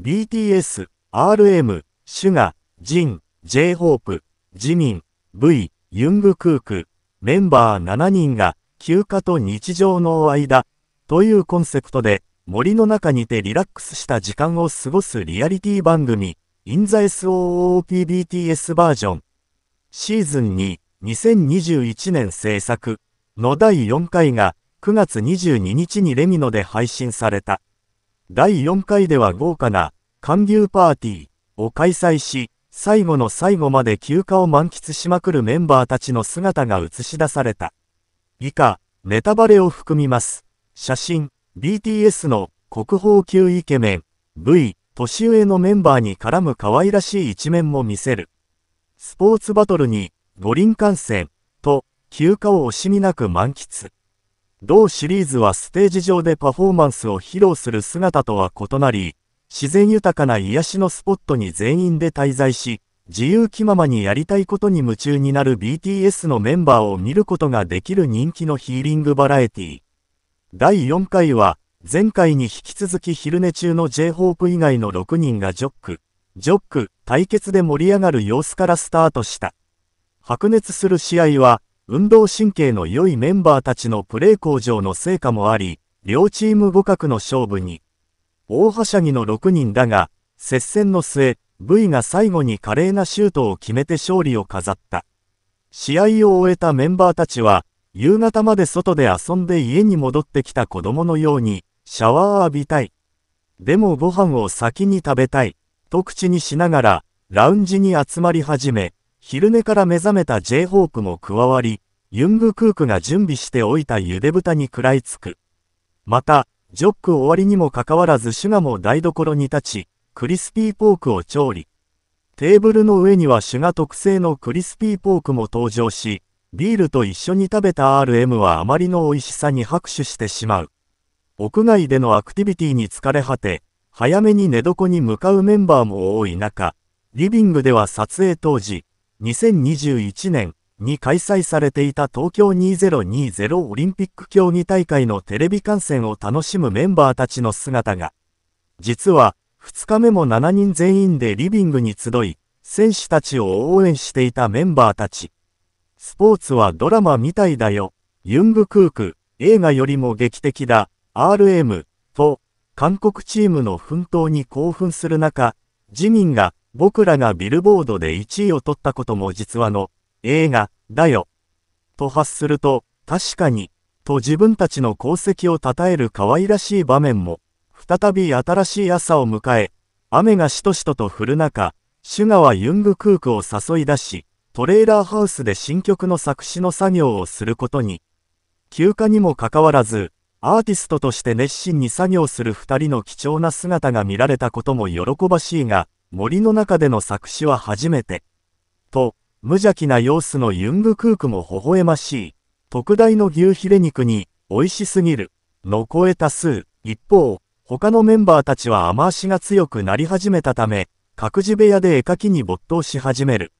BTS、RM、シュガ、ジン、J-HOPE、ジミン、V、ユングクーク、メンバー7人が休暇と日常の間というコンセプトで森の中にてリラックスした時間を過ごすリアリティ番組 In the SOOPBTS バージョンシーズン2 2021年制作の第4回が9月22日にレミノで配信された。第4回では豪華な、寒流パーティーを開催し、最後の最後まで休暇を満喫しまくるメンバーたちの姿が映し出された。以下、ネタバレを含みます。写真、BTS の国宝級イケメン、V、年上のメンバーに絡む可愛らしい一面も見せる。スポーツバトルに、五輪観戦、と、休暇を惜しみなく満喫。同シリーズはステージ上でパフォーマンスを披露する姿とは異なり、自然豊かな癒しのスポットに全員で滞在し、自由気ままにやりたいことに夢中になる BTS のメンバーを見ることができる人気のヒーリングバラエティ。第4回は、前回に引き続き昼寝中の J-Hope 以外の6人がジョック、ジョック、対決で盛り上がる様子からスタートした。白熱する試合は、運動神経の良いメンバーたちのプレー向上の成果もあり、両チーム互角の勝負に。大はしゃぎの6人だが、接戦の末、V が最後に華麗なシュートを決めて勝利を飾った。試合を終えたメンバーたちは、夕方まで外で遊んで家に戻ってきた子供のように、シャワー浴びたい。でもご飯を先に食べたい、と口にしながら、ラウンジに集まり始め、昼寝から目覚めた J ホークも加わり、ユングクークが準備しておいた茹で豚に食らいつく。また、ジョック終わりにもかかわらずシュガも台所に立ち、クリスピーポークを調理。テーブルの上にはシュガ特製のクリスピーポークも登場し、ビールと一緒に食べた RM はあまりの美味しさに拍手してしまう。屋外でのアクティビティに疲れ果て、早めに寝床に向かうメンバーも多い中、リビングでは撮影当時、2021年に開催されていた東京2020オリンピック競技大会のテレビ観戦を楽しむメンバーたちの姿が、実は2日目も7人全員でリビングに集い、選手たちを応援していたメンバーたち。スポーツはドラマみたいだよ。ユングクーク、映画よりも劇的だ。RM と韓国チームの奮闘に興奮する中、自民が、僕らがビルボードで1位を取ったことも実話の、映画、だよ。と発すると、確かに、と自分たちの功績を称える可愛らしい場面も、再び新しい朝を迎え、雨がしとしとと降る中、シュガはユングクークを誘い出し、トレーラーハウスで新曲の作詞の作業をすることに、休暇にもかかわらず、アーティストとして熱心に作業する二人の貴重な姿が見られたことも喜ばしいが、森の中での作詞は初めて。と、無邪気な様子のユングクークも微笑ましい。特大の牛ヒレ肉に、美味しすぎる。の声多数。一方、他のメンバーたちは雨足が強くなり始めたため、各自部屋で絵描きに没頭し始める。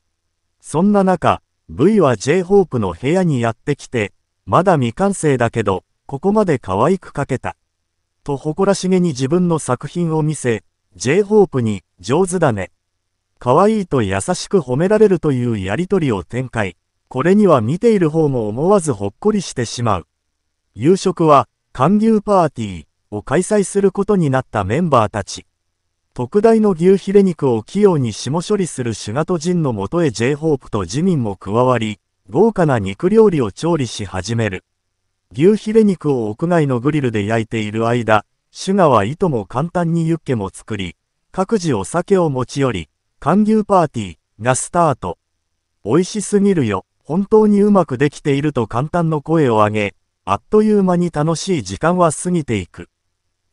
そんな中、V は J-Hope の部屋にやってきて、まだ未完成だけど、ここまで可愛く描けた。と誇らしげに自分の作品を見せ、J-Hope に、上手だね。可愛いと優しく褒められるというやりとりを展開。これには見ている方も思わずほっこりしてしまう。夕食は、韓牛パーティーを開催することになったメンバーたち。特大の牛ヒレ肉を器用に下処理するシュガトジンのもとへ J-Hope とジミンも加わり、豪華な肉料理を調理し始める。牛ヒレ肉を屋外のグリルで焼いている間、シュガはいとも簡単にユッケも作り、各自お酒を持ち寄り、寒牛パーティーがスタート。美味しすぎるよ、本当にうまくできていると簡単の声を上げ、あっという間に楽しい時間は過ぎていく。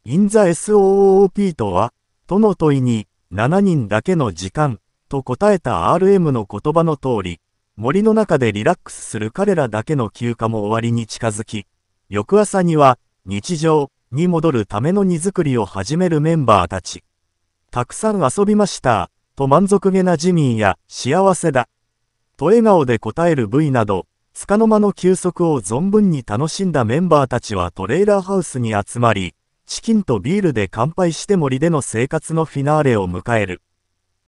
インザ SOOP とは、との問いに、7人だけの時間、と答えた RM の言葉の通り、森の中でリラックスする彼らだけの休暇も終わりに近づき、翌朝には日常に戻るための荷造りを始めるメンバーたち。たくさん遊びました、と満足げなジミーや幸せだ、と笑顔で答える V など、束の間の休息を存分に楽しんだメンバーたちはトレーラーハウスに集まり、チキンとビールで乾杯して森での生活のフィナーレを迎える。